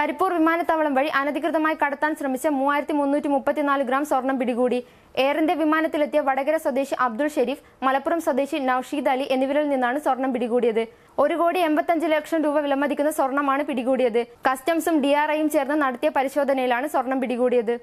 കരിപ്പൂർ വിമാനത്താവളം വഴി അനധികൃതമായി കടത്താൻ ശ്രമിച്ച മൂവായിരത്തി മുന്നൂറ്റി മുപ്പത്തിനാല് ഗ്രാം സ്വർണം പിടികൂടി എയർ ഇന്ത്യ വിമാനത്തിലെത്തിയ വടകര സ്വദേശി അബ്ദുൾ ഷെരീഫ് മലപ്പുറം സ്വദേശി നൌഷീദ് അലി എന്നിവരിൽ നിന്നാണ് സ്വർണം പിടികൂടിയത് ഒരു കോടി എൺപത്തഞ്ച് ലക്ഷം രൂപ വിലമതിക്കുന്ന സ്വർണമാണ് പിടികൂടിയത് കസ്റ്റംസും ഡിആർഐയും ചേർന്ന് നടത്തിയ പരിശോധനയിലാണ് സ്വർണം പിടികൂടിയത്